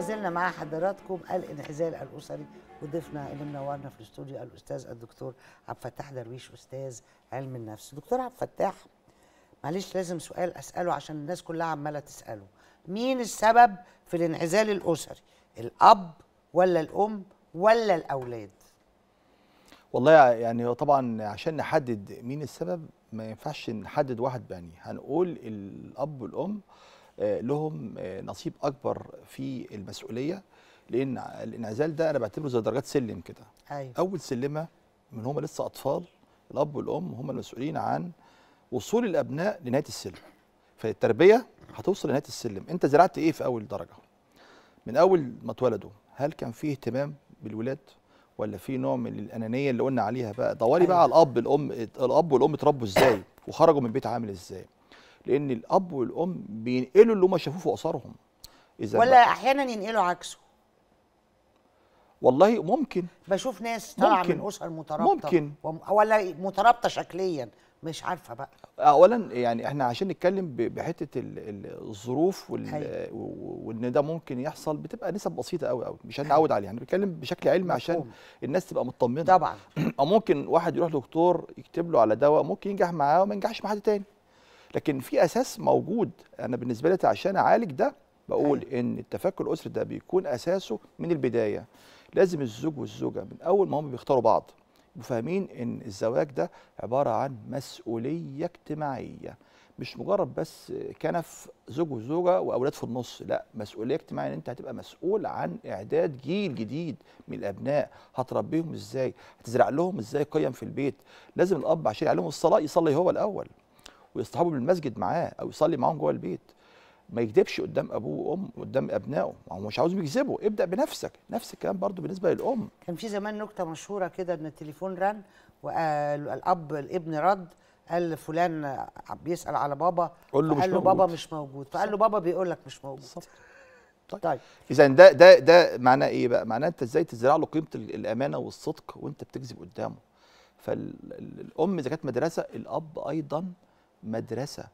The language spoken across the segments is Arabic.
زلنا مع حضراتكم الانعزال الاسري وضيفنا اللي منورنا في الاستوديو الاستاذ الدكتور عبد الفتاح درويش استاذ علم النفس دكتور عبد الفتاح معلش لازم سؤال اساله عشان الناس كلها عماله تساله مين السبب في الانعزال الاسري الاب ولا الام ولا الاولاد والله يعني طبعا عشان نحدد مين السبب ما ينفعش نحدد واحد بعينيه هنقول الاب والام آه، لهم آه، نصيب اكبر في المسؤوليه لان الانعزال ده انا بعتبره زي درجات سلم كده أيوة. اول سلمه من هم لسه اطفال الاب والام هم المسؤولين عن وصول الابناء لنهايه السلم فالتربيه هتوصل لنهايه السلم انت زرعت ايه في اول درجه من اول ما اتولدوا هل كان فيه اهتمام بالولاد ولا في نوع من الانانيه اللي قلنا عليها بقى دوري أيوة. بقى على الاب الام الاب والام اتربوا ازاي وخرجوا من البيت عامل ازاي لان الاب والام بينقلوا اللي هم شافوه في اسرهم اذا ولا بقى. احيانا ينقلوا عكسه والله ممكن بشوف ناس طالعه من اسر مترابطه ممكن ولا مترابطه شكليا مش عارفه بقى اولا يعني احنا عشان نتكلم بحته الظروف وان ده ممكن يحصل بتبقى نسب بسيطه قوي قوي مش هنعود عليها احنا بنتكلم بشكل علمي عشان الناس تبقى مطمنه طبعا او ممكن واحد يروح لدكتور يكتب له على دواء ممكن ينجح معاه وما ينجحش مع حد تاني لكن في اساس موجود انا بالنسبه لي عشان اعالج ده بقول أيوه. ان التفكر الاسري ده بيكون اساسه من البدايه لازم الزوج والزوجه من اول ما هم بيختاروا بعض فاهمين ان الزواج ده عباره عن مسؤوليه اجتماعيه مش مجرد بس كنف زوج وزوجه واولاد في النص لا مسؤوليه اجتماعيه ان انت هتبقى مسؤول عن اعداد جيل جديد من الابناء هتربيهم ازاي هتزرع لهم ازاي قيم في البيت لازم الاب عشان يعلمهم الصلاه يصلي هو الاول ويصطحبه بالمسجد معاه او يصلي معاهم جوه البيت ما يكذبش قدام ابوه وامه قدام ابنائه ما هو مش عاوزهم يكذبوا ابدا بنفسك نفس الكلام برضو بالنسبه للام كان في زمان نكته مشهوره كده ان التليفون رن وقال الاب الابن رد قال فلان بيسال على بابا قال له, مش له بابا مش موجود فقال له بابا بيقول لك مش موجود صح. طيب, طيب. اذا ده ده ده معناه ايه بقى معناه انت ازاي تزرع له قيمه الامانه والصدق وانت بتكذب قدامه فالام اذا كانت مدرسه الاب ايضا مدرسة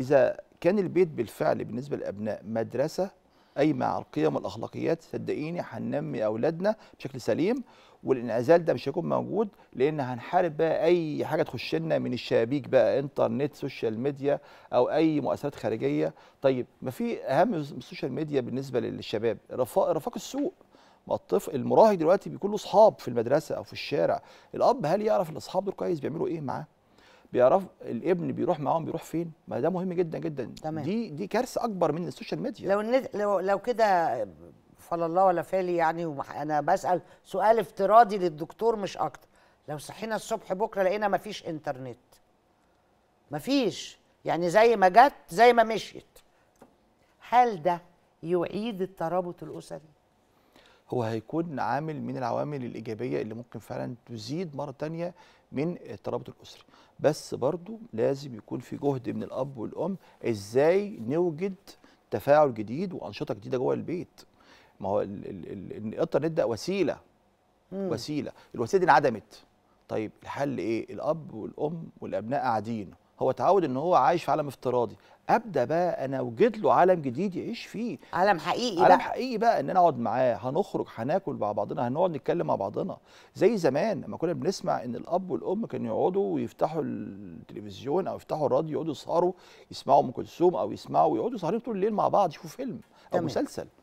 إذا كان البيت بالفعل بالنسبة للأبناء مدرسة قايمة على القيم والأخلاقيات صدقيني هننمي أولادنا بشكل سليم والانعزال ده مش هيكون موجود لأن هنحارب بقى أي حاجة تخش لنا من الشبابيك بقى إنترنت سوشيال ميديا أو أي مؤثرات خارجية طيب ما في أهم من السوشيال ميديا بالنسبة للشباب رفاق, رفاق السوق ما الطفل المراهق دلوقتي بيكون له اصحاب في المدرسه او في الشارع الاب هل يعرف الاصحاب دول كويس بيعملوا ايه معاه بيعرفوا الابن بيروح معاهم بيروح فين ما ده مهم جدا جدا تمام. دي دي كارثه اكبر من السوشيال ميديا لو لو لو كده فلا الله ولا فالي يعني ومح... انا بسال سؤال افتراضي للدكتور مش اكتر لو صحينا الصبح بكره لقينا ما فيش انترنت ما فيش يعني زي ما جت زي ما مشيت هل ده يعيد الترابط الاسري هو هيكون عامل من العوامل الايجابيه اللي ممكن فعلا تزيد مره ثانيه من الترابط الاسري بس برضو لازم يكون في جهد من الاب والام ازاي نوجد تفاعل جديد وانشطه جديده جوه البيت ما هو الانترنت ده وسيله مم. وسيله الوسيله دي انعدمت طيب الحل ايه الاب والام والابناء قاعدين هو اتعود ان هو عايش في عالم افتراضي ابدا بقى انا اوجد له عالم جديد يعيش فيه عالم حقيقي عالم بقى. حقيقي بقى ان انا اقعد معاه هنخرج هناكل مع بعضنا هنقعد نتكلم مع بعضنا زي زمان لما كنا بنسمع ان الاب والام كانوا يقعدوا ويفتحوا التلفزيون او يفتحوا الراديو يقعدوا يسهروا يسمعوا ام كلثوم او يسمعوا ويقعدوا سهرين طول الليل مع بعض يشوفوا فيلم او تمام. مسلسل